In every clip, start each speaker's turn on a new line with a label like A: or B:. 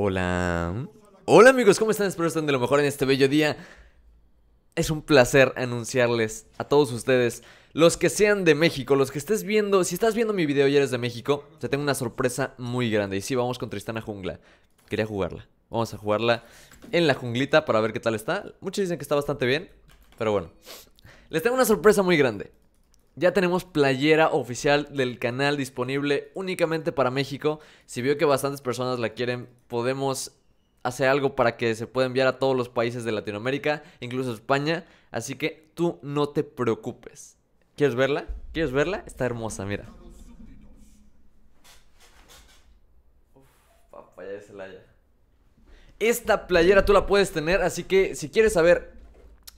A: Hola. Hola amigos, ¿cómo están? Espero estén de lo mejor en este bello día. Es un placer anunciarles a todos ustedes, los que sean de México, los que estés viendo, si estás viendo mi video y eres de México, te tengo una sorpresa muy grande. Y sí, vamos con Tristana Jungla. Quería jugarla. Vamos a jugarla en la junglita para ver qué tal está. Muchos dicen que está bastante bien, pero bueno. Les tengo una sorpresa muy grande. Ya tenemos playera oficial del canal disponible únicamente para México. Si veo que bastantes personas la quieren, podemos hacer algo para que se pueda enviar a todos los países de Latinoamérica, incluso España. Así que tú no te preocupes. ¿Quieres verla? ¿Quieres verla? Está hermosa, mira. ya papaya de Celaya. Esta playera tú la puedes tener, así que si quieres saber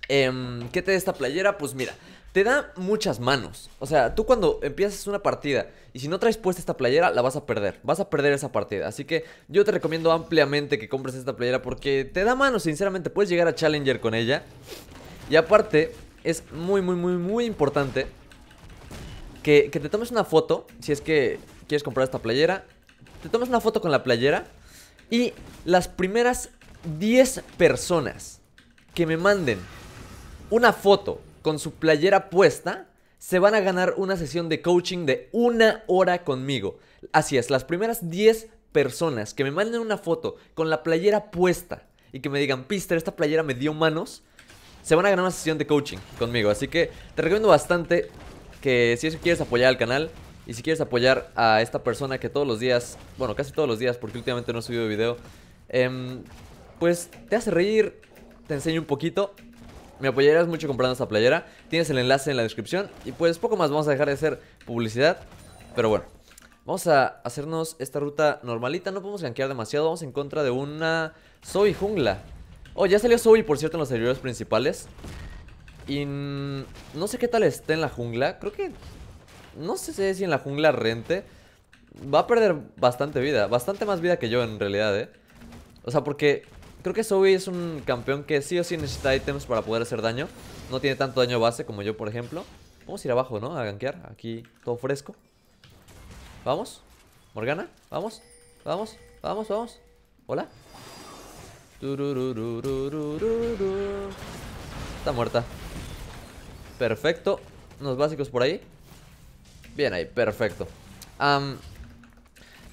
A: em, qué te da esta playera, pues mira, te da muchas manos. O sea, tú cuando empiezas una partida y si no traes puesta esta playera, la vas a perder. Vas a perder esa partida. Así que yo te recomiendo ampliamente que compres esta playera porque te da manos, sinceramente. Puedes llegar a Challenger con ella. Y aparte, es muy, muy, muy, muy importante que, te tomes una foto. Si es que quieres comprar esta playera, te tomes una foto con la playera y las primeras 10 personas que me manden una foto con su playera puesta, se van a ganar una sesión de coaching de una hora conmigo. Así es, las primeras 10 personas que me manden una foto con la playera puesta y que me digan, Pister, esta playera me dio manos, se van a ganar una sesión de coaching conmigo. Así que te recomiendo bastante que si eso quieres apoyar al canal y si quieres apoyar a esta persona que todos los días, bueno, casi todos los días, porque últimamente no he subido video, em, pues te hace reír, te enseño un poquito me apoyarías mucho comprando esta playera. Tienes el enlace en la descripción. Y pues poco más, vamos a dejar de hacer publicidad. Pero bueno, vamos a hacernos esta ruta normalita. No podemos gankear demasiado. Vamos en contra de una Zoe jungla. Oh, ya salió Zoe, por cierto, en los servidores principales. Y no sé qué tal está en la jungla. Creo que... No sé si en la jungla rente. Va a perder bastante vida. Bastante más vida que yo en realidad, ¿eh? O sea, porque Creo que Zoe es un campeón que sí o sí necesita ítems para poder hacer daño. No tiene tanto daño base como yo, por ejemplo. Vamos a ir abajo, ¿no? A gankear. Aquí todo fresco. Vamos. Morgana. Vamos. Vamos. Vamos, vamos. Hola. Está muerta. Perfecto. Unos básicos por ahí. Bien ahí, perfecto.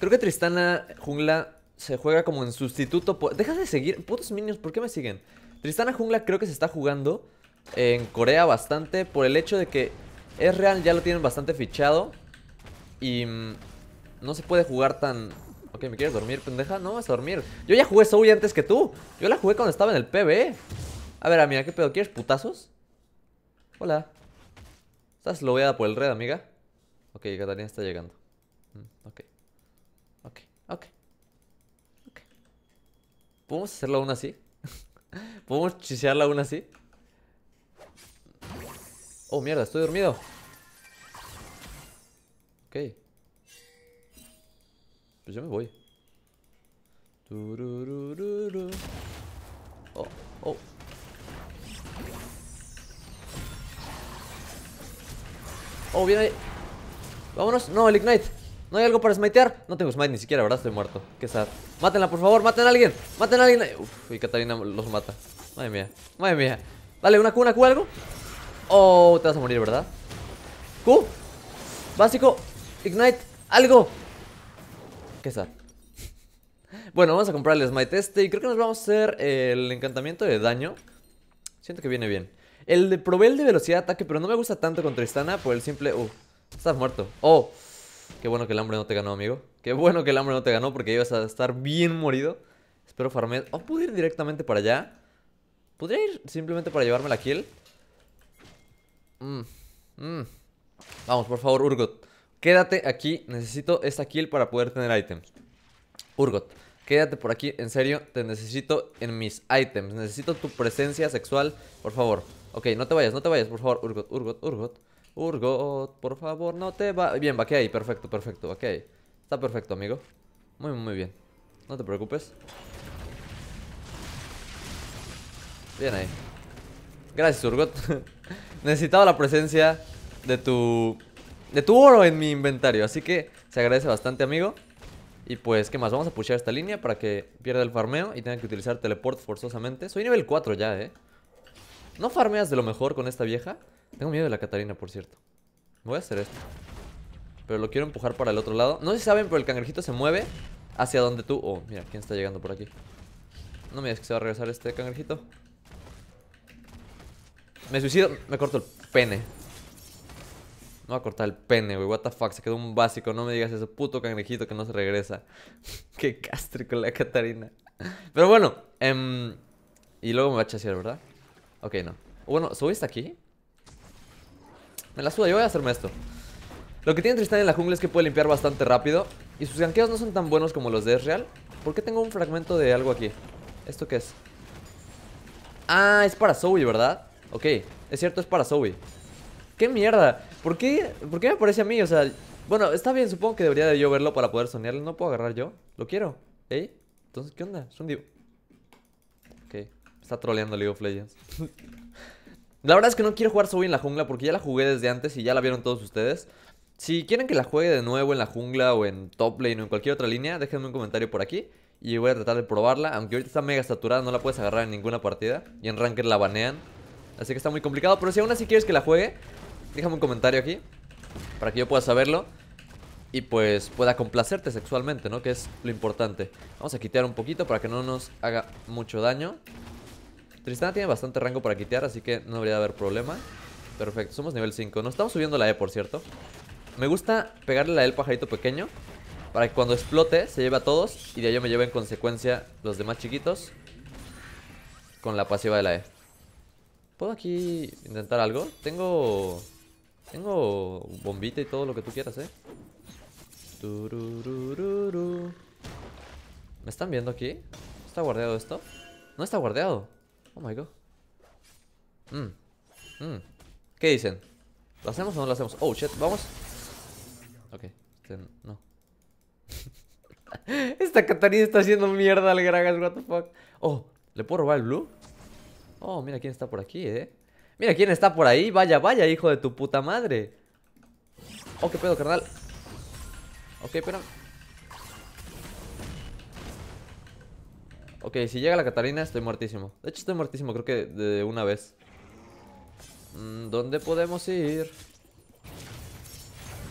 A: creo que Tristana jungla se juega como en sustituto. Deja de seguir. Putos minions, ¿por qué me siguen? Tristana Jungla creo que se está jugando en Corea bastante por el hecho de que es real, ya lo tienen bastante fichado. Y mm, no se puede jugar tan... Ok, ¿me quieres dormir, pendeja? No, vas a dormir. Yo ya jugué Zoe antes que tú. Yo la jugué cuando estaba en el PB. A ver, amiga, ¿qué pedo? ¿Quieres putazos? Hola. Estás lobeada por el red, amiga. Ok, Catalina está llegando. Mm, ok. ¿Podemos hacerla aún así? ¿Podemos chisearla aún así? Oh, mierda, estoy dormido. Ok. Pues yo me voy. Oh, oh. Oh, viene ahí. Vámonos. No, el Ignite. ¿No hay algo para smitear? No tengo smite ni siquiera, ¿verdad? Estoy muerto. Qué sad. Mátenla, por favor. Maten a alguien. Maten a alguien. Uf, y Catalina los mata. Madre mía. Madre mía. Dale, una Q, una Q, algo. Oh, te vas a morir, ¿verdad? Q. Básico. Ignite. Algo. Qué sad. Bueno, vamos a comprar el smite este. Y creo que nos vamos a hacer el encantamiento de daño. Siento que viene bien. El de provee de velocidad de ataque, pero no me gusta tanto contra Tristana por el simple... Uh, estás muerto. Oh. Qué bueno que el hambre no te ganó, amigo. Qué bueno que el hambre no te ganó porque ibas a estar bien morido. Espero farmear. ¿O oh, puedo ir directamente para allá? ¿Podría ir simplemente para llevarme la kill? Mm, mm. Vamos, por favor, Urgot. Quédate aquí. Necesito esta kill para poder tener items Urgot, quédate por aquí. En serio, te necesito en mis items Necesito tu presencia sexual, por favor. Ok, no te vayas, no te vayas, por favor, Urgot, Urgot, Urgot. Urgot, por favor, no te va... Bien, que ahí, perfecto, perfecto, okay, Está perfecto, amigo. Muy, muy bien. No te preocupes. Bien ahí. Gracias, Urgot. Necesitaba la presencia de tu... De tu oro en mi inventario, así que se agradece bastante, amigo. Y pues, ¿qué más? Vamos a pushear esta línea para que pierda el farmeo y tenga que utilizar teleport forzosamente. Soy nivel 4 ya, ¿eh? ¿No farmeas de lo mejor con esta vieja? Tengo miedo de la Catarina, por cierto. Voy a hacer esto. Pero lo quiero empujar para el otro lado. No sé si saben, pero el cangrejito se mueve hacia donde tú... Oh, mira, ¿quién está llegando por aquí? No me digas que se va a regresar este cangrejito. Me suicido, me corto el pene. No va a cortar el pene, güey. What the fuck, se quedó un básico. No me digas ese puto cangrejito que no se regresa. Qué con la Catarina. Pero bueno, em, y luego me va a chasear, ¿verdad? Ok, no. Bueno, ¿subiste aquí? Me la suda, yo voy a hacerme esto. Lo que tiene Tristán en la jungla es que puede limpiar bastante rápido. Y sus ganqueos no son tan buenos como los de Ezreal. ¿Por qué tengo un fragmento de algo aquí? ¿Esto qué es? Ah, es para Zoe, ¿verdad? Ok, es cierto, es para Zoe. ¡Qué mierda! ¿Por qué, mierda por qué me parece a mí? O sea, bueno, está bien, supongo que debería de yo verlo para poder soñarle No puedo agarrar yo. Lo quiero. ¿Eh? Entonces, ¿qué onda? Es un Ok, está troleando League of Legends. La verdad es que no quiero jugar Zoe en la jungla porque ya la jugué desde antes y ya la vieron todos ustedes. Si quieren que la juegue de nuevo en la jungla o en top lane o en cualquier otra línea, déjenme un comentario por aquí. Y voy a tratar de probarla, aunque ahorita está mega saturada, no la puedes agarrar en ninguna partida. Y en ranker la banean. Así que está muy complicado, pero si aún así quieres que la juegue, déjame un comentario aquí. Para que yo pueda saberlo. Y pues pueda complacerte sexualmente, ¿no? Que es lo importante. Vamos a quitar un poquito para que no nos haga mucho daño. Tristana tiene bastante rango para quitear, así que no debería haber problema. Perfecto, somos nivel 5. No, estamos subiendo la E, por cierto. Me gusta pegarle la E al pajarito pequeño para que cuando explote se lleve a todos y de ello me lleve en consecuencia los demás chiquitos con la pasiva de la E. ¿Puedo aquí intentar algo? Tengo... Tengo bombita y todo lo que tú quieras, ¿eh? ¿Me están viendo aquí? ¿Está guardeado esto? No está guardeado. Oh my god. Mm, mm. ¿Qué dicen? ¿Lo hacemos o no lo hacemos? Oh shit, vamos. Ok, este, no. Esta Catarina está haciendo mierda al Gragas, what the fuck. Oh, ¿le puedo robar el blue? Oh, mira quién está por aquí, eh. Mira quién está por ahí, vaya, vaya, hijo de tu puta madre. Oh, qué pedo, carnal. Ok, pero... Ok, si llega la Catalina estoy muertísimo. De hecho estoy muertísimo, creo que de una vez. Mm, ¿Dónde podemos ir?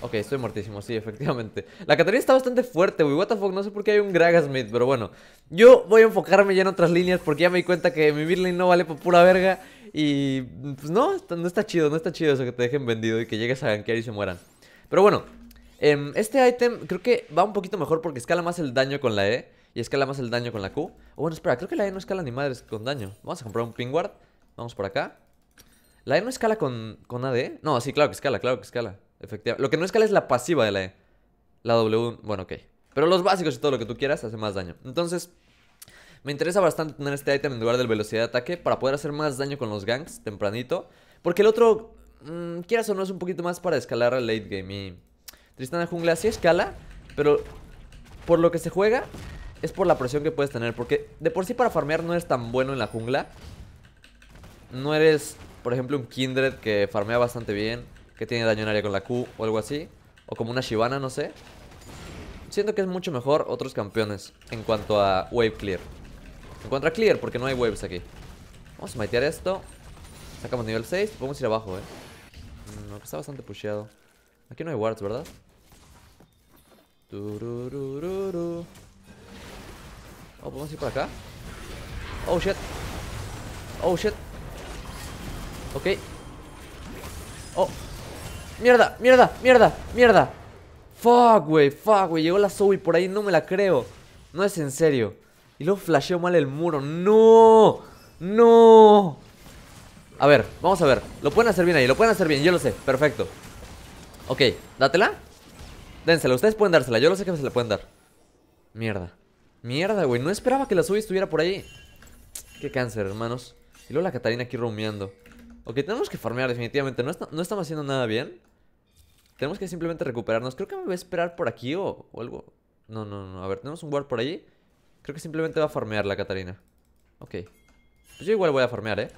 A: Ok, estoy muertísimo, sí, efectivamente. La Catarina está bastante fuerte, wey. What the fuck, no sé por qué hay un Gragasmith, pero bueno. Yo voy a enfocarme ya en otras líneas porque ya me di cuenta que mi midlane no vale por pura verga. Y pues no, no está chido, no está chido eso que te dejen vendido y que llegues a gankear y se mueran. Pero bueno, em, este item creo que va un poquito mejor porque escala más el daño con la E. Y escala más el daño con la Q. bueno, espera, creo que la E no escala ni madres con daño. Vamos a comprar un Pingward. Vamos por acá. ¿La E no escala con, con AD? No, sí, claro que escala, claro que escala. Efectivamente. Lo que no escala es la pasiva de la E. La W, bueno, ok. Pero los básicos y todo lo que tú quieras hace más daño. Entonces, me interesa bastante tener este item en lugar del velocidad de ataque para poder hacer más daño con los ganks tempranito. Porque el otro, mm, quieras o no, es un poquito más para escalar al late game. Y Tristana Jungla sí escala, pero por lo que se juega, es por la presión que puedes tener. Porque de por sí para farmear no es tan bueno en la jungla. No eres, por ejemplo, un Kindred que farmea bastante bien. Que tiene daño en área con la Q o algo así. O como una Shivana, no sé. Siento que es mucho mejor otros campeones en cuanto a wave clear. En cuanto a clear, porque no hay waves aquí. Vamos a matear esto. Sacamos nivel 6. Podemos ir abajo, eh. Mm, no, está bastante pusheado. Aquí no hay wards, ¿verdad? Oh, ¿podemos ir por acá? Oh, shit. Oh, shit. Ok. Oh. Mierda, mierda, mierda, mierda. Fuck, wey, fuck, wey. Llegó la Zoe por ahí, no me la creo. No es en serio. Y luego flasheó mal el muro. No. No. A ver, vamos a ver. Lo pueden hacer bien ahí, lo pueden hacer bien, yo lo sé. Perfecto. Ok, dátela. Dénsela, ustedes pueden dársela, yo lo sé que se la pueden dar. Mierda. Mierda, güey, no esperaba que la Zoe estuviera por ahí Qué cáncer, hermanos Y luego la Catarina aquí rumiando Ok, tenemos que farmear definitivamente No, estamos haciendo nada bien Tenemos que simplemente recuperarnos Creo que me voy a esperar por aquí o, algo No, no, no, a ver, tenemos un guard por allí. Creo que simplemente va a farmear la Catarina Ok Pues yo igual voy a farmear, eh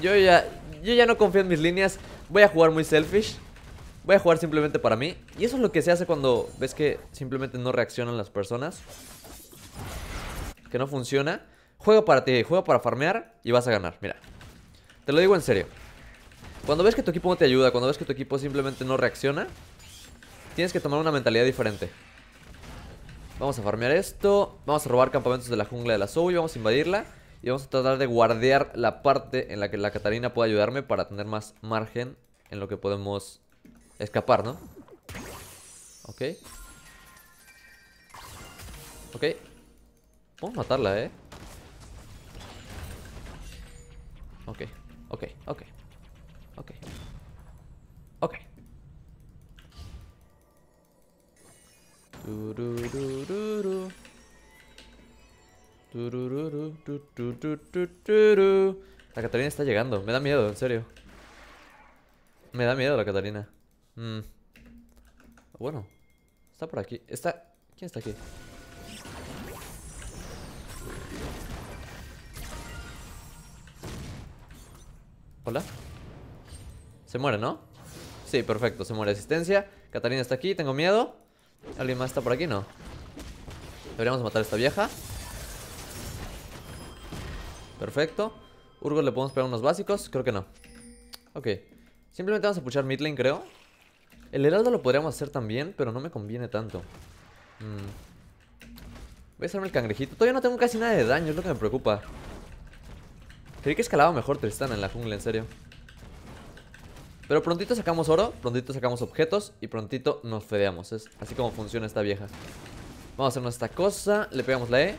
A: Yo ya, yo ya no confío en mis líneas Voy a jugar muy selfish Voy a jugar simplemente para mí. Y eso es lo que se hace cuando ves que simplemente no reaccionan las personas. Que no funciona. Juego para ti, juego para farmear y vas a ganar. Mira, te lo digo en serio. Cuando ves que tu equipo no te ayuda, cuando ves que tu equipo simplemente no reacciona, tienes que tomar una mentalidad diferente. Vamos a farmear esto, vamos a robar campamentos de la jungla de la Zoe, vamos a invadirla y vamos a tratar de guardear la parte en la que la Catarina pueda ayudarme para tener más margen en lo que podemos escapar, ¿no? Ok. Ok. Vamos a matarla, ¿eh? Ok, ok, ok. Ok. Ok. La Catalina está llegando. Me da miedo, en serio. Me da miedo la Catalina. Mm. Bueno, está por aquí. Está... ¿Quién está aquí? Hola. Se muere, ¿no? Sí, perfecto, se muere asistencia. Catalina está aquí, tengo miedo. ¿Alguien más está por aquí? No. Deberíamos matar a esta vieja. Perfecto. Urgo le podemos pegar unos básicos. Creo que no. Ok. Simplemente vamos a puchar mid creo. El heraldo lo podríamos hacer también, pero no me conviene tanto. Mm. Voy a hacerme el cangrejito. Todavía no tengo casi nada de daño, es lo que me preocupa. Creí que escalaba mejor Tristana en la jungla, en serio. Pero prontito sacamos oro, prontito sacamos objetos y prontito nos fedeamos. Es así como funciona esta vieja. Vamos a hacernos esta cosa. Le pegamos la E.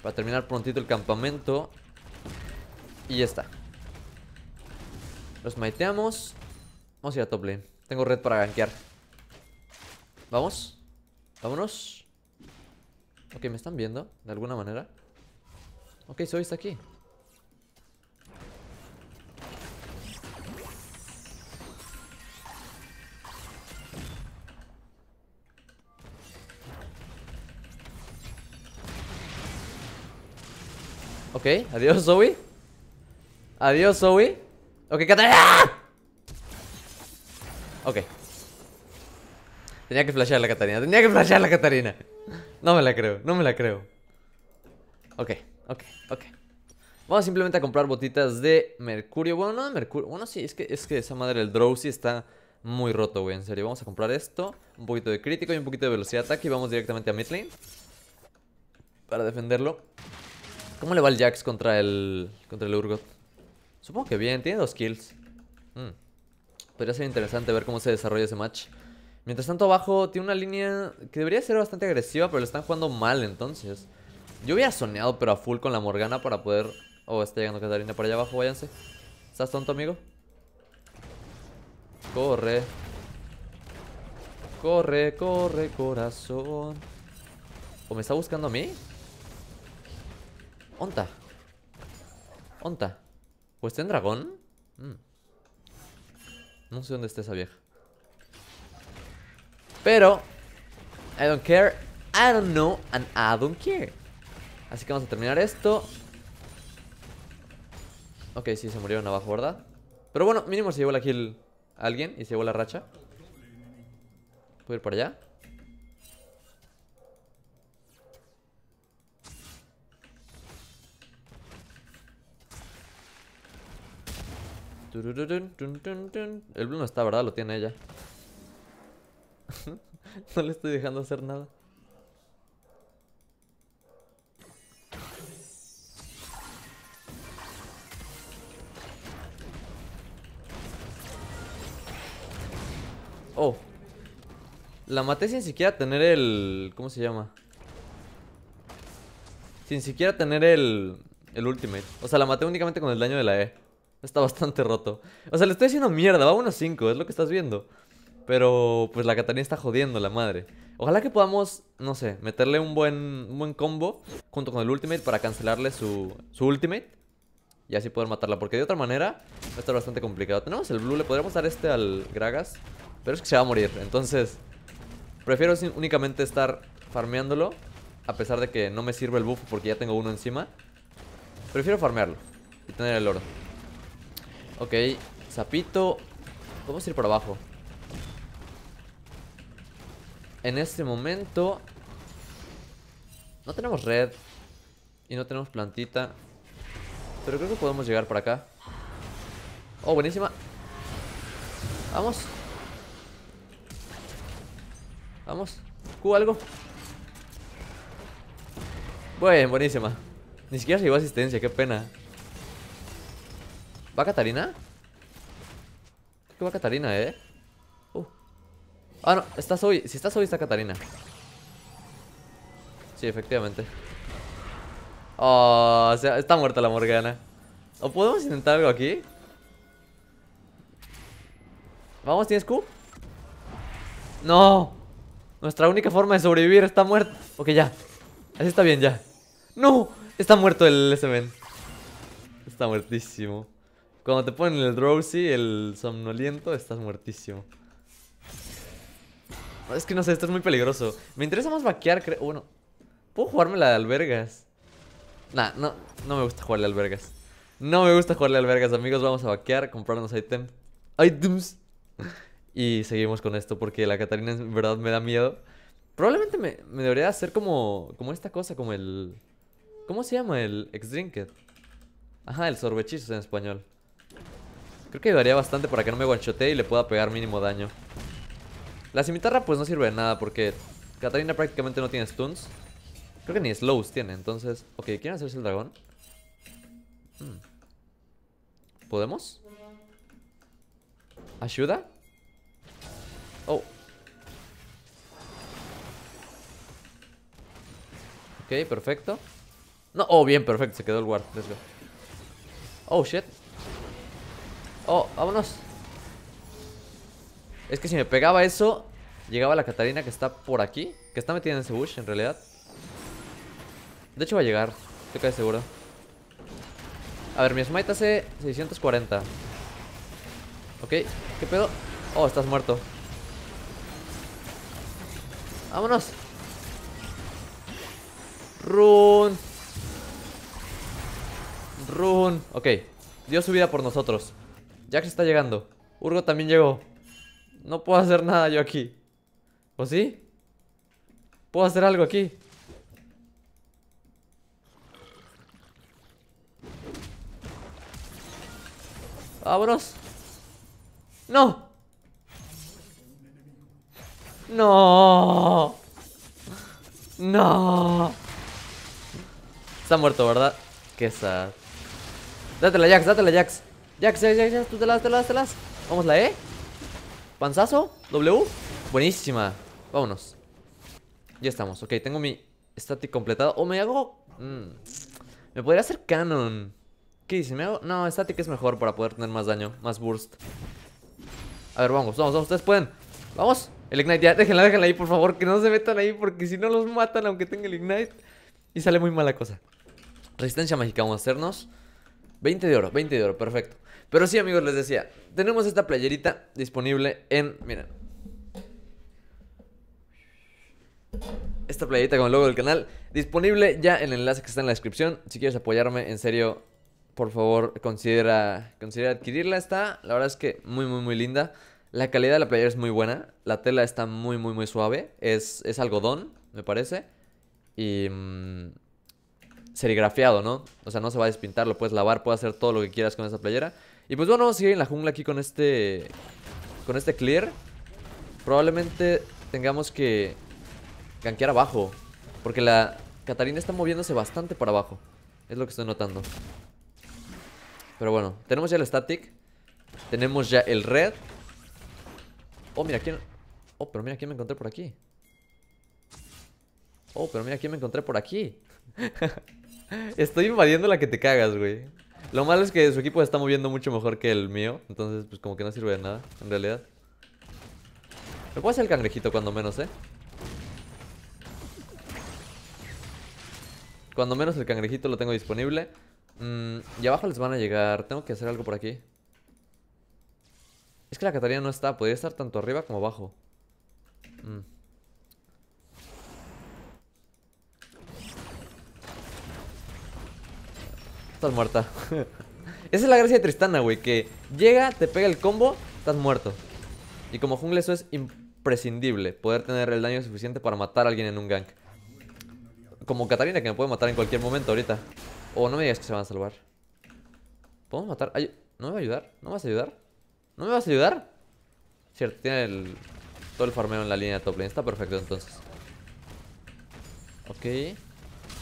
A: Para terminar prontito el campamento. Y ya está. Los maiteamos. Vamos a ir a top lane. Tengo red para gankear. Vamos. Vámonos. Ok, ¿me están viendo? De alguna manera. Ok, Zoe está aquí. Ok, adiós Zoe. Adiós Zoe. Ok, Katana. Ok. Tenía que flashear la Catarina. Tenía que flashear la Catarina. No me la creo, no me la creo. Ok, ok, ok. Vamos simplemente a comprar botitas de mercurio. Bueno, no de mercurio. Bueno, sí, es que, es que esa madre, el Drowsy está muy roto, güey. En serio, vamos a comprar esto. Un poquito de crítico y un poquito de velocidad de ataque. Y vamos directamente a midlane. Para defenderlo. ¿Cómo le va el Jax contra el, contra el Urgot? Supongo que bien, tiene dos kills. Mmm Podría ser interesante ver cómo se desarrolla ese match. Mientras tanto, abajo tiene una línea que debería ser bastante agresiva, pero lo están jugando mal entonces. Yo había soñado, pero a full con la Morgana para poder... Oh, está llegando línea para allá abajo, váyanse. ¿Estás tonto, amigo? Corre. Corre, corre, corazón. ¿O me está buscando a mí? Onta. Onta. ¿Pues en dragón? Mm. No sé dónde está esa vieja. Pero, I don't care, I don't know, and I don't care. Así que vamos a terminar esto. Ok, sí, se murieron abajo, ¿verdad? Pero bueno, mínimo se llevó la kill alguien y se llevó la racha. ¿Puedo ir por allá? El blue no está, ¿verdad? Lo tiene ella. no le estoy dejando hacer nada. Oh. La maté sin siquiera tener el... ¿Cómo se llama? Sin siquiera tener el... El ultimate. O sea, la maté únicamente con el daño de la E. Está bastante roto. O sea, le estoy diciendo mierda. Va 1-5, es lo que estás viendo. Pero pues la Katarina está jodiendo, la madre. Ojalá que podamos, no sé, meterle un buen, un buen combo junto con el ultimate para cancelarle su, su ultimate. Y así poder matarla. Porque de otra manera va a estar bastante complicado. Tenemos el blue, le podríamos dar este al Gragas. Pero es que se va a morir. Entonces, prefiero únicamente estar farmeándolo. A pesar de que no me sirve el buff porque ya tengo uno encima. Prefiero farmearlo y tener el oro. Ok, sapito Vamos ir por abajo En este momento No tenemos red Y no tenemos plantita Pero creo que podemos llegar para acá Oh, buenísima Vamos Vamos Q algo Bueno, buenísima Ni siquiera llegó asistencia, qué pena ¿Va Catalina? Creo que va Catalina, ¿eh? Uh. Ah, no, está Zoe. Si está Zoe, está Catalina. Sí, efectivamente. Oh, o sea, está muerta la Morgana. ¿O podemos intentar algo aquí? Vamos, ¿tienes Q? ¡No! Nuestra única forma de sobrevivir está muerta. Ok, ya. Así está bien, ya. ¡No! Está muerto el SMN. Está muertísimo. Cuando te ponen el drowsy, el somnoliento, estás muertísimo. Es que no sé, esto es muy peligroso. Me interesa más vaquear, creo. Bueno, ¿puedo jugarme la de albergas? Nah, no, no me gusta jugarle albergas. No me gusta jugarle albergas, amigos. Vamos a vaquear, comprarnos item Items. Y seguimos con esto porque la Catarina en verdad me da miedo. Probablemente me, debería hacer como, como esta cosa, como el... ¿Cómo se llama? El ex-drinket. Ajá, el sorbechizo en español. Creo que ayudaría bastante para que no me guanchotee y le pueda pegar mínimo daño. La cimitarra pues no sirve de nada porque Katarina prácticamente no tiene stuns. Creo que ni slows tiene, entonces... Ok, ¿quieren hacerse el dragón? Hmm. ¿Podemos? ¿Ayuda? Oh. Ok, perfecto. No, oh, bien, perfecto, se quedó el guard. Let's go. Oh, shit. Oh, vámonos. Es que si me pegaba eso, llegaba la Catarina que está por aquí. Que está metida en ese bush, en realidad. De hecho va a llegar, estoy casi seguro. A ver, mi smite hace 640. Ok, ¿qué pedo? Oh, estás muerto. Vámonos. Run. Run. Ok, dio su vida por nosotros. Jax está llegando. Urgo también llegó. No puedo hacer nada yo aquí. ¿O sí? Puedo hacer algo aquí. ¡Vámonos! ¡No! ¡No! ¡No! Está muerto, ¿verdad? Qué sad. Dátela, Jax, dátela, Jax. Ya, ya ya, ya, tú te las, te las, te las. Vamos la E. Panzazo, W. Buenísima. Vámonos. Ya estamos. Ok, tengo mi static completado. O me hago... Mm, me podría hacer canon. ¿Qué dice? ¿Me hago? No, static es mejor para poder tener más daño, más burst. A ver, vamos, vamos, vamos. Ustedes pueden. Vamos. El Ignite, ya, déjenla, déjenla ahí, por favor. Que no se metan ahí, porque si no los matan, aunque tenga el Ignite. Y sale muy mala cosa. Resistencia mágica, vamos a hacernos. 20 de oro, 20 de oro, perfecto. Pero sí, amigos, les decía, tenemos esta playerita disponible en. Miren. Esta playerita con el logo del canal. Disponible ya en el enlace que está en la descripción. Si quieres apoyarme, en serio, por favor, considera, adquirirla. Está, la verdad es que muy, muy, muy linda. La calidad de la playera es muy buena. La tela está muy, muy, muy suave. Es, es algodón, me parece. Y. Mm, serigrafiado, ¿no? O sea, no se va a despintar, lo puedes lavar, puedes hacer todo lo que quieras con esa playera. Y pues bueno, vamos a seguir en la jungla aquí con este... Con este clear. Probablemente tengamos que... Ganquear abajo. Porque la Catarina está moviéndose bastante para abajo. Es lo que estoy notando. Pero bueno, tenemos ya el static. Tenemos ya el red. Oh, mira quién... Oh, pero mira quién me encontré por aquí. Oh, pero mira quién me encontré por aquí. Estoy invadiendo la que te cagas, güey. Lo malo es que su equipo se está moviendo mucho mejor que el mío. Entonces, pues como que no sirve de nada, en realidad. Me puedo hacer el cangrejito cuando menos, ¿eh? Cuando menos el cangrejito lo tengo disponible. Mmm. y abajo les van a llegar. Tengo que hacer algo por aquí. Es que la Catarina no está. Podría estar tanto arriba como abajo. Mmm estás muerta. Esa es la gracia de Tristana, güey, que llega, te pega el combo, estás muerto. Y como jungle eso es imprescindible, poder tener el daño suficiente para matar a alguien en un gank. Como Katarina, que me puede matar en cualquier momento ahorita. O no me digas que se van a salvar. ¿Podemos matar? ¿No me va a ayudar? ¿No me vas a ayudar? ¿No me vas a ayudar? Cierto, tiene todo el farmeo en la línea de top lane. Está perfecto entonces. Ok.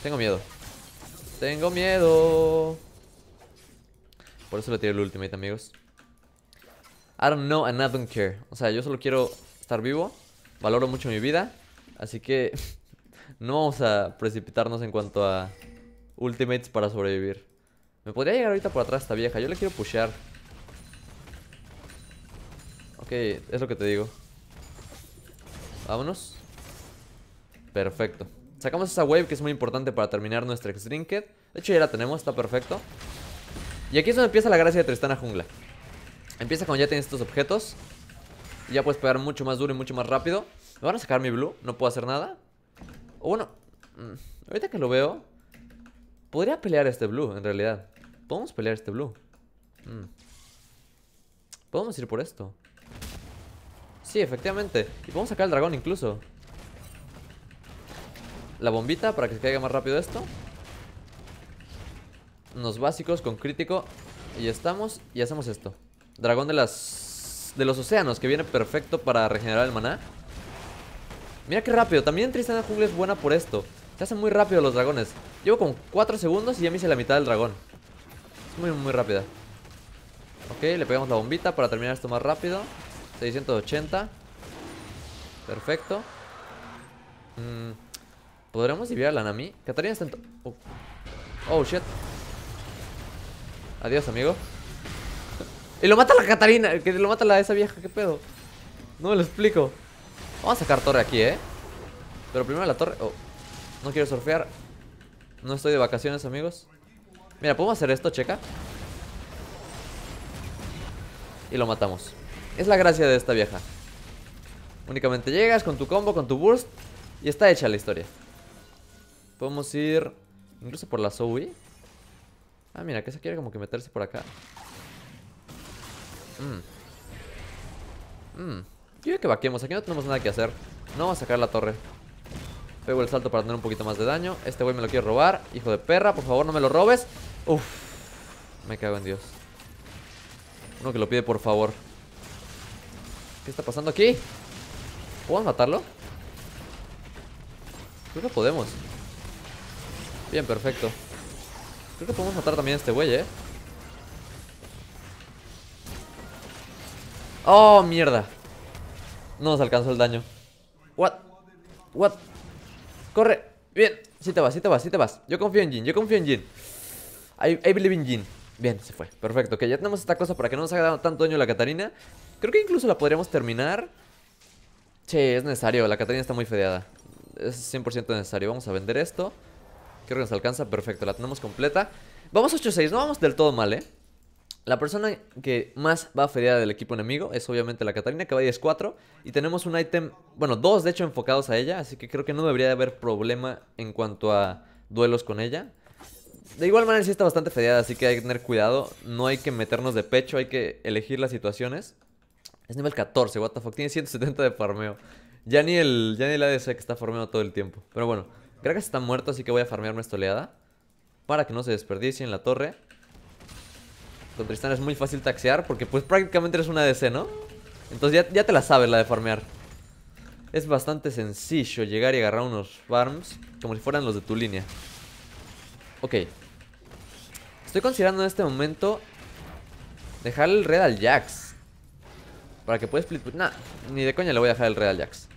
A: Tengo miedo. Tengo miedo. Por eso le tiré el ultimate, amigos. I don't know and I don't care. O sea, yo solo quiero estar vivo. Valoro mucho mi vida. Así que no vamos a precipitarnos en cuanto a ultimates para sobrevivir. Me podría llegar ahorita por atrás esta vieja. Yo le quiero pushear. Ok, es lo que te digo. Vámonos. Perfecto. Sacamos esa wave que es muy importante para terminar nuestra x De hecho ya la tenemos, está perfecto. Y aquí es donde empieza la gracia de Tristana Jungla. Empieza cuando ya tienes estos objetos. ya puedes pegar mucho más duro y mucho más rápido. Me van a sacar mi blue, no puedo hacer nada. O bueno, mm, ahorita que lo veo, podría pelear este blue en realidad. Podemos pelear este blue. Mm. Podemos ir por esto. Sí, efectivamente. Y podemos sacar el dragón incluso. La bombita para que se caiga más rápido esto. Unos básicos con crítico. Y estamos. Y hacemos esto. Dragón de las... De los océanos, que viene perfecto para regenerar el maná. Mira qué rápido. También Tristana Jungla es buena por esto. Se hacen muy rápido los dragones. Llevo como 4 segundos y ya me hice la mitad del dragón. Es muy, muy rápida. Ok, le pegamos la bombita para terminar esto más rápido. 680. Perfecto. Mmm... ¿Podremos enviarla a la Nami? Katarina está en... Oh. oh. shit. Adiós, amigo. Y lo mata la Katarina que lo mata la esa vieja, qué pedo. No me lo explico. Vamos a sacar torre aquí, eh. Pero primero la torre. Oh. No quiero surfear. No estoy de vacaciones, amigos. Mira, podemos hacer esto, checa. Y lo matamos. Es la gracia de esta vieja. Únicamente llegas con tu combo, con tu burst. Y está hecha la historia. Podemos ir incluso por la Zoe. Ah, mira, que se quiere como que meterse por acá. Mmm. que vaquemos. Aquí no tenemos nada que hacer. No vamos a sacar la torre. Pego el salto para tener un poquito más de daño. Este güey me lo quiere robar. Hijo de perra, por favor, no me lo robes. Uf. Me cago en Dios. Uno que lo pide, por favor. ¿Qué está pasando aquí? ¿Podemos matarlo? Creo que podemos. Bien, perfecto. Creo que podemos matar también a este güey, ¿eh? ¡Oh, mierda! No nos alcanzó el daño. ¿What? ¿What? ¡Corre! Bien, sí te vas, sí te vas, sí te vas. Yo confío en Jin, yo confío en Jin. I, believe in Jin. Bien, se fue. Perfecto, que ya tenemos esta cosa para que no nos haga tanto daño la Catarina. Creo que incluso la podríamos terminar. Che, es necesario, la Catarina está muy fedeada. Es 100% necesario. Vamos a vender esto. Creo que nos alcanza. Perfecto, la tenemos completa. Vamos 8-6, no vamos del todo mal, ¿eh? La persona que más va a del equipo enemigo es obviamente la Catalina, que va 10-4. Y tenemos un ítem, bueno, dos de hecho enfocados a ella. Así que creo que no debería de haber problema en cuanto a duelos con ella. De igual manera sí está bastante feriada así que hay que tener cuidado. No hay que meternos de pecho, hay que elegir las situaciones. Es nivel 14, what the tiene 170 de farmeo. Ya ni el, ya ni ADC que está farmeando todo el tiempo. Pero bueno, Creo que está muerto, así que voy a farmearme nuestra oleada. Para que no se desperdicie en la torre. Con Tristán es muy fácil taxear porque pues prácticamente eres una DC, ¿no? Entonces ya, te la sabes la de farmear. Es bastante sencillo llegar y agarrar unos farms como si fueran los de tu línea. Ok. Estoy considerando en este momento dejar el red al Jax. Para que pueda split... Nah, ni de coña le voy a dejar el red al Jax.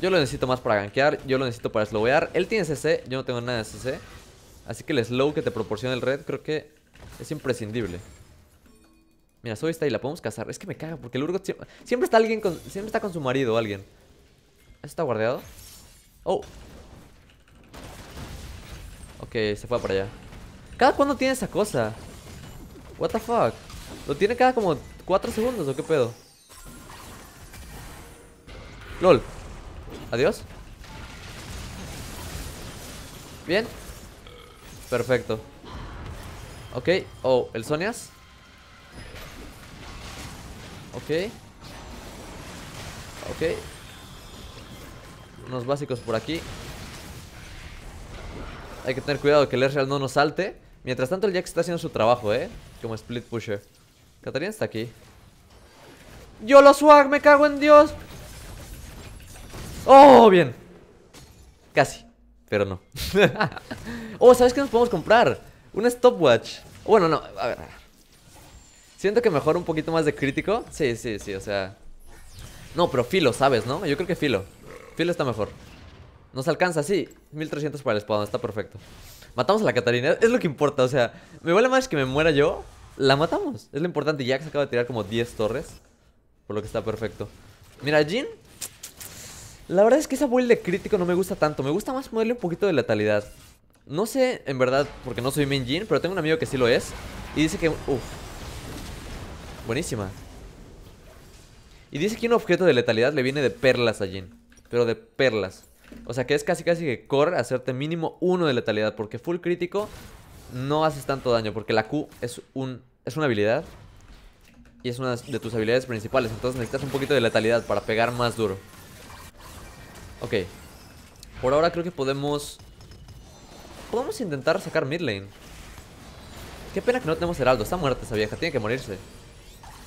A: Yo lo necesito más para gankear, yo lo necesito para slowear. Él tiene CC, yo no tengo nada de CC. Así que el slow que te proporciona el red creo que es imprescindible. Mira, soy esta y la podemos cazar. Es que me caga porque el Urgot siempre, está alguien con, siempre está con su marido o alguien. está guardeado? Oh. Ok, se fue para allá. ¿Cada cuándo tiene esa cosa? What the fuck? Lo tiene cada como 4 segundos o qué pedo? LOL Adiós. Bien. Perfecto. Ok. Oh, el Sonias. Ok. Ok. Unos básicos por aquí. Hay que tener cuidado que el Ezreal no nos salte. Mientras tanto, el Jack está haciendo su trabajo, ¿eh? Como split pusher. Katarina está aquí. ¡Yo lo swag! ¡Me cago en Dios! ¡Oh, bien! Casi, pero no. oh, ¿sabes qué nos podemos comprar? Un stopwatch. Bueno, no, a ver. Siento que mejor un poquito más de crítico. Sí, sí, sí, o sea. No, pero filo, ¿sabes, no? Yo creo que filo. Filo está mejor. Nos alcanza, sí. 1300 para el espadón, está perfecto. Matamos a la Catarina, es lo que importa, o sea, me vale más que me muera yo. La matamos, es lo importante. Ya que se acaba de tirar como 10 torres, por lo que está perfecto. Mira, Jin la verdad es que esa build de crítico no me gusta tanto. Me gusta más ponerle un poquito de letalidad. No sé, en verdad, porque no soy main Jin, pero tengo un amigo que sí lo es. Y dice que... Uf. Buenísima. Y dice que un objeto de letalidad le viene de perlas a Jin. Pero de perlas. O sea que es casi casi que corre hacerte mínimo uno de letalidad. Porque full crítico no haces tanto daño. Porque la Q es, un, es una habilidad. Y es una de tus habilidades principales. Entonces necesitas un poquito de letalidad para pegar más duro. Ok. Por ahora creo que podemos... Podemos intentar sacar mid lane. Qué pena que no tenemos heraldo. Está muerta esa vieja. Tiene que morirse.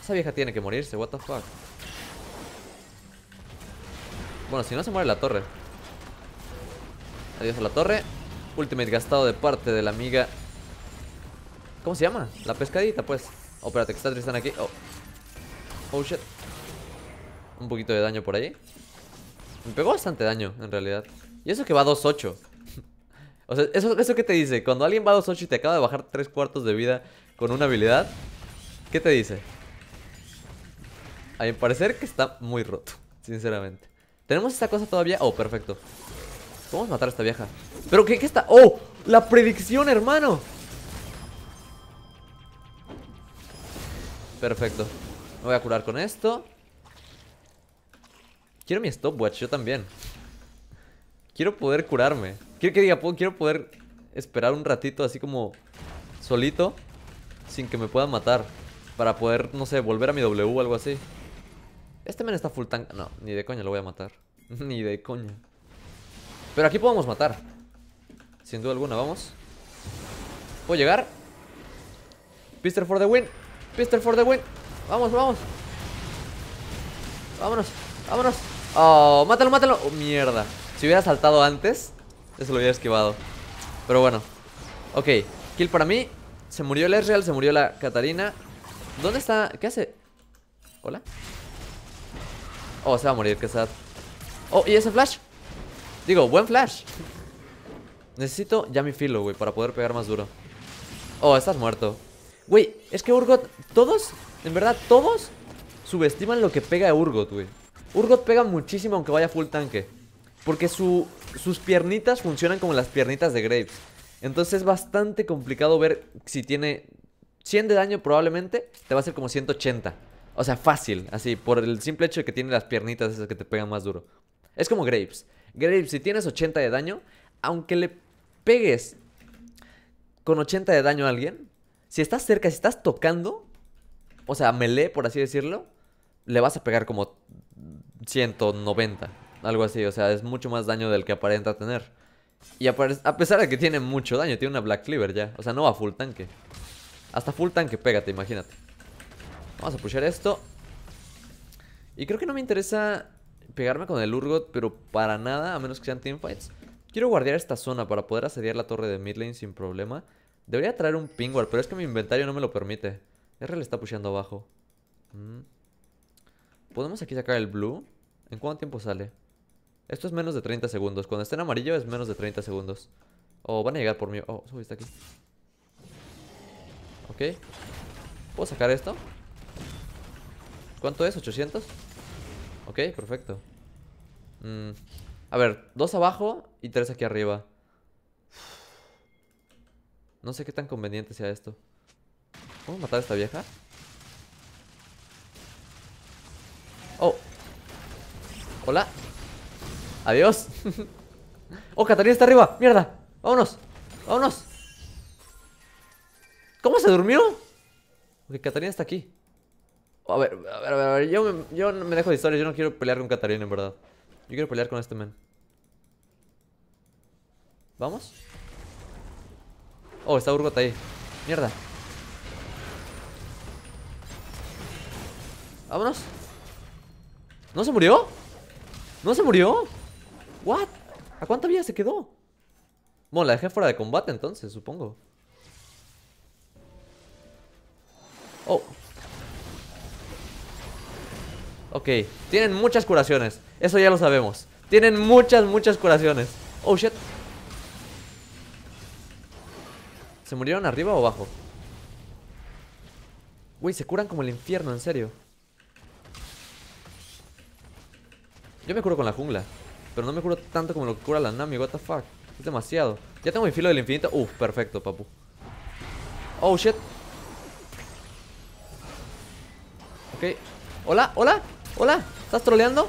A: Esa vieja tiene que morirse. What the fuck. Bueno, si no se muere la torre. Adiós a la torre. Ultimate gastado de parte de la amiga. ¿Cómo se llama? La pescadita, pues. Oh, espérate, que está Tristan aquí. Oh. Oh, shit. Un poquito de daño por ahí. Me pegó bastante daño, en realidad. Y eso que va 2-8. o sea, eso, eso que te dice, cuando alguien va 2-8 y te acaba de bajar 3 cuartos de vida con una habilidad, ¿qué te dice? A mi parecer que está muy roto, sinceramente. ¿Tenemos esta cosa todavía? Oh, perfecto. Vamos a matar a esta vieja. ¿Pero qué, qué está? ¡Oh! ¡La predicción, hermano! Perfecto. Me voy a curar con esto. Quiero mi stopwatch, yo también. Quiero poder curarme. Quiero que diga, quiero poder esperar un ratito así como solito sin que me puedan matar. Para poder, no sé, volver a mi W o algo así. Este men está full tank. No, ni de coña lo voy a matar. ni de coña. Pero aquí podemos matar. Sin duda alguna, vamos. ¿Puedo llegar? Pistol for the win. Pistol for the win. Vamos, vamos. Vámonos, vámonos. Oh, mátalo, mátalo oh, Mierda Si hubiera saltado antes Eso lo hubiera esquivado Pero bueno Ok Kill para mí Se murió el Ezreal Se murió la Katarina ¿Dónde está? ¿Qué hace? ¿Hola? Oh, se va a morir, qué sad Oh, ¿y ese flash? Digo, buen flash Necesito ya mi filo, güey Para poder pegar más duro Oh, estás muerto Güey, es que Urgot Todos, en verdad, todos Subestiman lo que pega Urgot, güey Urgot pega muchísimo aunque vaya full tanque. Porque sus piernitas funcionan como las piernitas de Graves. Entonces es bastante complicado ver si tiene 100 de daño probablemente. Te va a hacer como 180. O sea, fácil, así, por el simple hecho de que tiene las piernitas esas que te pegan más duro. Es como Graves. Graves, si tienes 80 de daño, aunque le pegues con 80 de daño a alguien, si estás cerca, si estás tocando, o sea, melee, por así decirlo, le vas a pegar como 190, algo así, o sea, es mucho más daño del que aparenta tener. Y a pesar de que tiene mucho daño, tiene una Black Cleaver ya, o sea, no va full tanque. Hasta full tanque pégate, imagínate. Vamos a pushear esto. Y creo que no me interesa pegarme con el Urgot, pero para nada, a menos que sean teamfights. Quiero guardar esta zona para poder asediar la torre de midlane sin problema. Debería traer un pingüar, pero es que mi inventario no me lo permite. R le está pusheando abajo. Mmm ¿Podemos aquí sacar el blue? ¿En cuánto tiempo sale? Esto es menos de 30 segundos. Cuando esté en amarillo es menos de 30 segundos. O oh, van a llegar por mí. Oh, subiste está aquí. Ok. ¿Puedo sacar esto? ¿Cuánto es? ¿800? Ok, perfecto. Mm. A ver, dos abajo y tres aquí arriba. No sé qué tan conveniente sea esto. ¿Puedo matar a esta vieja? Oh. Hola. Adiós. oh, Catarina está arriba. Mierda. Vámonos. Vámonos. ¿Cómo se durmió? Porque Catalina está aquí. A ver, a ver, a ver, Yo me, yo me dejo de historias. Yo no quiero pelear con Catalina, en verdad. Yo quiero pelear con este man. ¿Vamos? Oh, está Urgot ahí. Mierda. Vámonos. ¿No se murió? ¿No se murió? ¿What? ¿A cuánta vida se quedó? Bueno, la dejé fuera de combate entonces, supongo. Oh. Ok. Tienen muchas curaciones. Eso ya lo sabemos. Tienen muchas, muchas curaciones. Oh, shit. ¿Se murieron arriba o abajo? Uy, se curan como el infierno, en serio. Yo me curo con la jungla. Pero no me curo tanto como lo que cura la Nami, what the fuck. Es demasiado. Ya tengo mi filo del infinito. Uf, perfecto, papu. Oh, shit. Ok. Hola, hola, hola. ¿Estás troleando?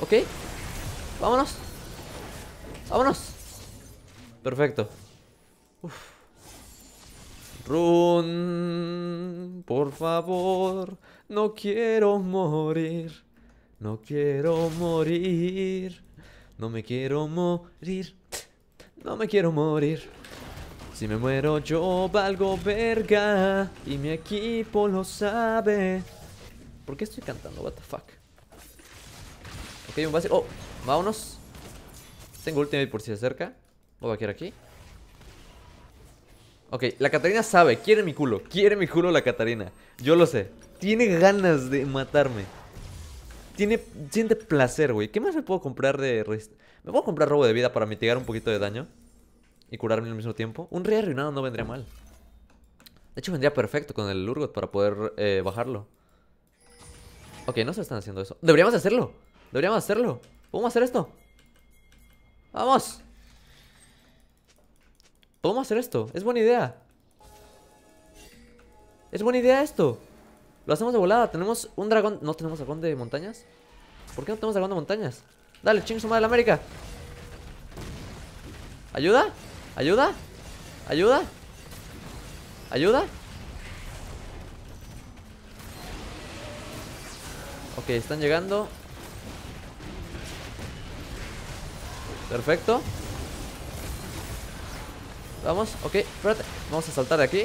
A: Ok. Vámonos. Vámonos. Perfecto. Uf. Run, por favor, no quiero morir. No quiero morir. No me quiero morir. No me quiero morir. Si me muero yo valgo verga. Y mi equipo lo sabe. ¿Por qué estoy cantando? What the fuck. Ok, un base. Oh, vámonos. Tengo ultimate por si se acerca. Voy a quedar aquí. Ok, la Catarina sabe, quiere mi culo, quiere mi culo la Catarina. Yo lo sé. Tiene ganas de matarme tiene, siente placer, güey. ¿Qué más me puedo comprar de... Me puedo comprar robo de vida para mitigar un poquito de daño y curarme al mismo tiempo. Un rey arruinado no vendría mal. De hecho, vendría perfecto con el lurgot para poder eh, bajarlo. Ok, no se están haciendo eso. ¡Deberíamos hacerlo! ¡Deberíamos hacerlo! ¿Podemos hacer esto? ¡Vamos! Podemos hacer esto. Es buena idea. Es buena idea esto. Lo hacemos de volada. Tenemos un dragón. ¿No tenemos dragón de montañas? ¿Por qué no tenemos dragón de montañas? Dale, ching su madre América. ¿Ayuda? ¿Ayuda? ¿Ayuda? ¿Ayuda? Ok, están llegando. Perfecto. Vamos, ok, espérate. Vamos a saltar de aquí.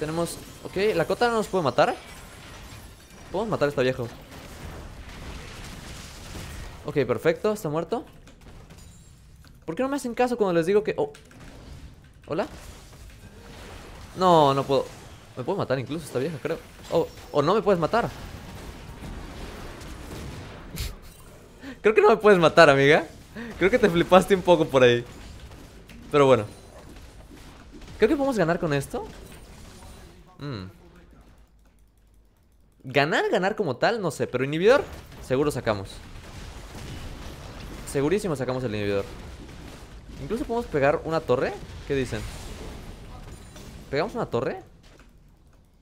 A: Tenemos Ok, la cota no nos puede matar. Podemos matar a esta viejo. Ok, perfecto, está muerto. ¿Por qué no me hacen caso cuando les digo que... Oh. ¿Hola? No, no puedo. Me puedo matar incluso esta vieja, creo. Oh, o oh, oh, no me puedes matar. creo que no me puedes matar, amiga. Creo que te flipaste un poco por ahí. Pero bueno. Creo que podemos ganar con esto. Mm. Ganar, ganar como tal, no sé. Pero inhibidor, seguro sacamos. Segurísimo sacamos el inhibidor. Incluso podemos pegar una torre. ¿Qué dicen? ¿Pegamos una torre?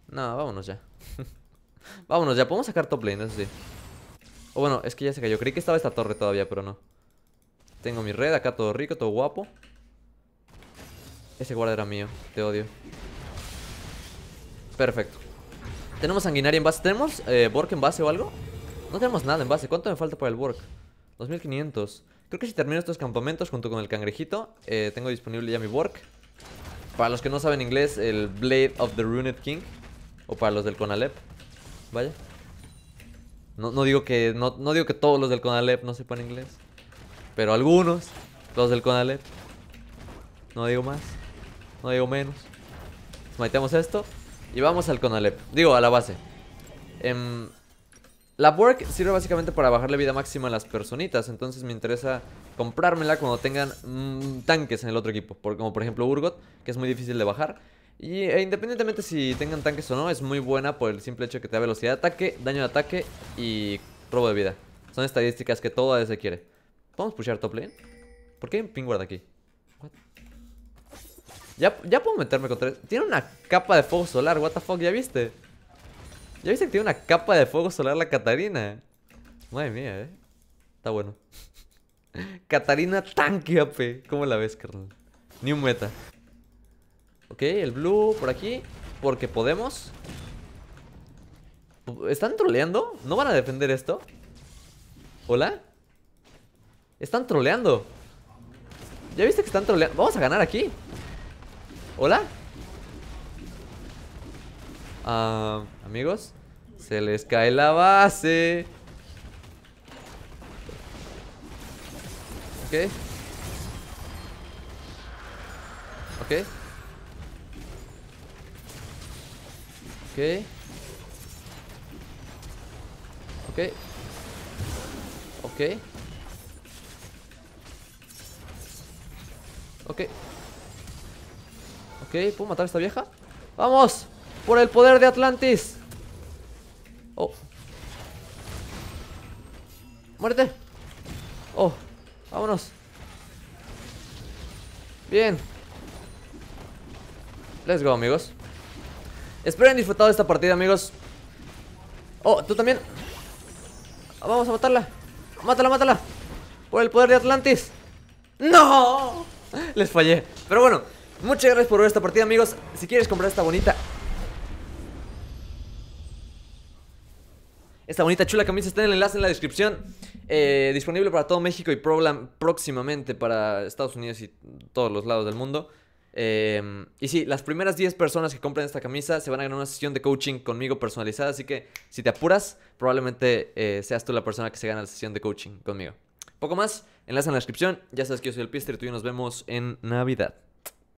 A: No, vámonos ya. vámonos ya. Podemos sacar top lane, eso sí. O bueno, es que ya se cayó. Creí que estaba esta torre todavía, pero no. Tengo mi red acá, todo rico, todo guapo. Ese guarda era mío. Te odio. Perfecto. Tenemos sanguinaria en base. ¿Tenemos eh, Bork en base o algo? No tenemos nada en base. ¿Cuánto me falta para el Bork? 2500. Creo que si termino estos campamentos junto con el cangrejito, eh, tengo disponible ya mi Bork. Para los que no saben inglés, el Blade of the runed King. O para los del Conalep. Vaya. No, digo que no, digo que todos los del Conalep no sepan inglés. Pero algunos, los del Conalep. No digo más. No digo menos. Smiteamos esto. Y vamos al Conalep. Digo, a la base. Em, la Work sirve básicamente para bajarle vida máxima a las personitas. Entonces me interesa comprármela cuando tengan mm, tanques en el otro equipo. Por, como por ejemplo Urgot, que es muy difícil de bajar. Y e independientemente si tengan tanques o no, es muy buena por el simple hecho que te da velocidad de ataque, daño de ataque y robo de vida. Son estadísticas que todo ADC quiere. ¿Podemos pushar top lane? ¿Por qué hay un pingward aquí? Ya, puedo meterme contra él. Tiene una capa de fuego solar, what the fuck, ¿ya viste? ¿Ya viste que tiene una capa de fuego solar la Catarina? Madre mía, eh. Está bueno. Catarina tanque AP. ¿Cómo la ves, carnal? Ni un meta. Ok, el blue por aquí. Porque podemos. ¿Están troleando? ¿No van a defender esto? ¿Hola? Están troleando. ¿Ya viste que están troleando? Vamos a ganar aquí. ¿Hola? Ah, amigos, se les cae la base. Okay. Ok. Okay. Okay. Ok. Ok. Ok, ¿puedo matar a esta vieja? ¡Vamos! ¡Por el poder de Atlantis! Oh ¡Muerte! Oh, vámonos Bien Let's go, amigos Espero hayan disfrutado de esta partida, amigos Oh, tú también ah, Vamos a matarla Mátala, mátala Por el poder de Atlantis ¡No! Les fallé Pero bueno, Muchas gracias por ver esta partida, amigos. Si quieres comprar esta bonita... Esta bonita chula camisa está en el enlace en la descripción. Eh, disponible para todo México y próximamente para Estados Unidos y todos los lados del mundo. Eh, y sí, las primeras 10 personas que compren esta camisa se van a ganar una sesión de coaching conmigo personalizada. Así que si te apuras, probablemente eh, seas tú la persona que se gana la sesión de coaching conmigo. Poco más, enlace en la descripción. Ya sabes que yo soy el Pister tú y nos vemos en Navidad.